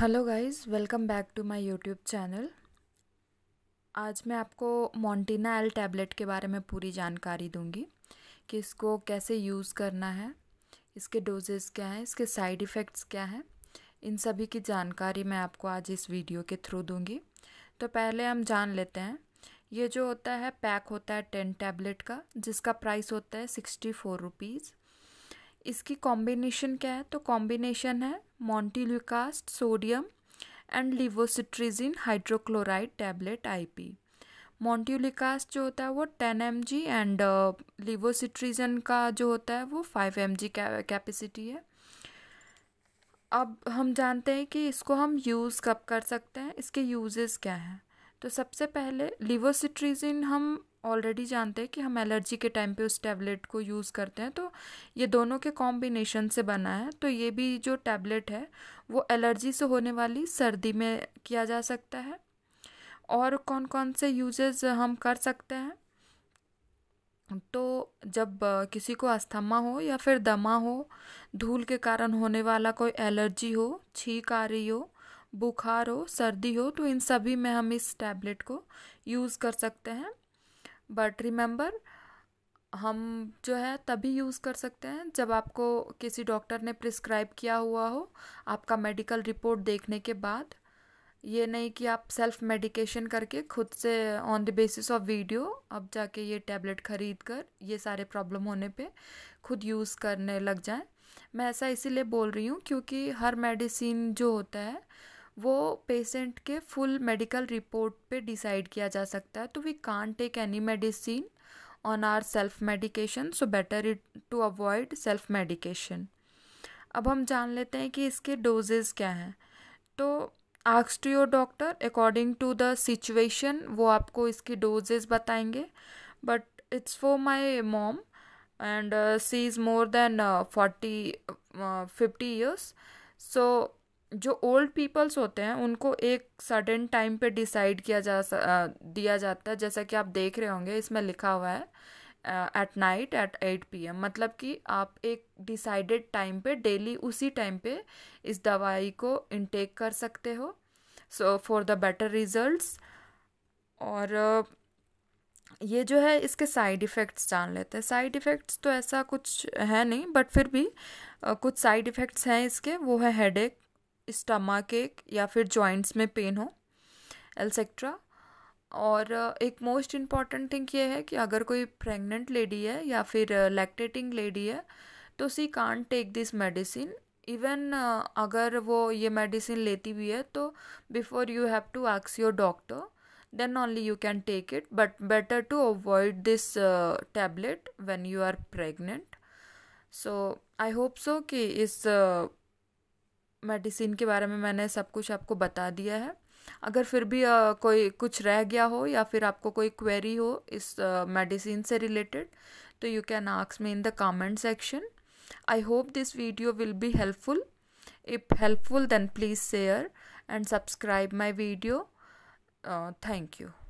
hello guys welcome back to my YouTube channel आज मैं आपको मोंटीना एल टैबलेट के बारे में पूरी जानकारी दूंगी कि इसको कैसे यूज़ करना है इसके डोजेस क्या हैं इसके साइड इफ़ेक्ट्स क्या हैं इन सभी की जानकारी मैं आपको आज इस वीडियो के थ्रू दूंगी तो पहले हम जान लेते हैं ये जो होता है पैक होता है टेन टैबलेट का जिसका प्राइस होता है सिक्सटी फ़ोर रुपीज़ इसकी कॉम्बिनेशन क्या है तो कॉम्बिनेशन है montelukast sodium and levocetirizine hydrochloride tablet IP montelukast जो होता है वो ten M G and levocetirizine का जो होता है वो फाइव एम जी कैपेसिटी है अब हम जानते हैं कि इसको हम यूज़ कब कर सकते हैं इसके यूजेस क्या हैं तो सबसे पहले लिवोसिट्रीजिन हम ऑलरेडी जानते हैं कि हम एलर्जी के टाइम पे उस टैबलेट को यूज़ करते हैं तो ये दोनों के कॉम्बिनेशन से बना है तो ये भी जो टैबलेट है वो एलर्जी से होने वाली सर्दी में किया जा सकता है और कौन कौन से यूजेस हम कर सकते हैं तो जब किसी को अस्थमा हो या फिर दमा हो धूल के कारण होने वाला कोई एलर्जी हो छींक आ रही हो बुखार हो सर्दी हो तो इन सभी में हम इस टैबलेट को यूज़ कर सकते हैं बट रिमेंबर हम जो है तभी यूज़ कर सकते हैं जब आपको किसी डॉक्टर ने प्रिस्क्राइब किया हुआ हो आपका मेडिकल रिपोर्ट देखने के बाद ये नहीं कि आप सेल्फ मेडिकेशन करके खुद से on the basis of video अब जाके ये टैबलेट ख़रीद कर ये सारे प्रॉब्लम होने पे खुद यूज़ करने लग जाएं मैं ऐसा इसीलिए बोल रही हूँ क्योंकि हर मेडिसिन जो होता है वो पेशेंट के फुल मेडिकल रिपोर्ट पे डिसाइड किया जा सकता है तो we can take any medicine on our self medication so better it to avoid self medication अब हम जान लेते हैं कि इसके डोजेज़ क्या हैं तो ask to your doctor according to the situation वो आपको इसकी डोजेज बताएंगे but it's for my mom and she is more than forty fifty years so जो ओल्ड पीपल्स होते हैं उनको एक सडन टाइम पे डिसाइड किया जा दिया जाता है जैसा कि आप देख रहे होंगे इसमें लिखा हुआ है at night at eight P M मतलब कि आप एक डिसाइडेड टाइम पे डेली उसी टाइम पे इस दवाई को इनटेक कर सकते हो so for the better results और ये जो है इसके साइड इफ़ेक्ट्स जान लेते हैं साइड इफ़ेक्ट्स तो ऐसा कुछ है नहीं बट फिर भी कुछ साइड इफ़ेक्ट्स हैं इसके वो है हेडेक स्टमक एक या फिर जॉइंट्स में पेन हो एल्सेट्रा और uh, एक मोस्ट इम्पॉर्टेंट थिंग ये है कि अगर कोई प्रेग्नेंट लेडी है या फिर लैक्टेटिंग uh, लेडी है तो she can take this medicine even अगर वो ये मेडिसिन लेती भी है तो बिफोर यू हैव टू आक्स your doctor then only you can take it but better to avoid this tablet when you are pregnant so I hope so कि इस uh, मेडिसिन के बारे में मैंने सब कुछ आपको बता दिया है अगर फिर भी आ, कोई कुछ रह गया हो या फिर आपको कोई क्वेरी हो इस मेडिसिन से रिलेटेड तो यू कैन आक्स me in the comment section I hope this video will be helpful if helpful then please share and subscribe my video thank you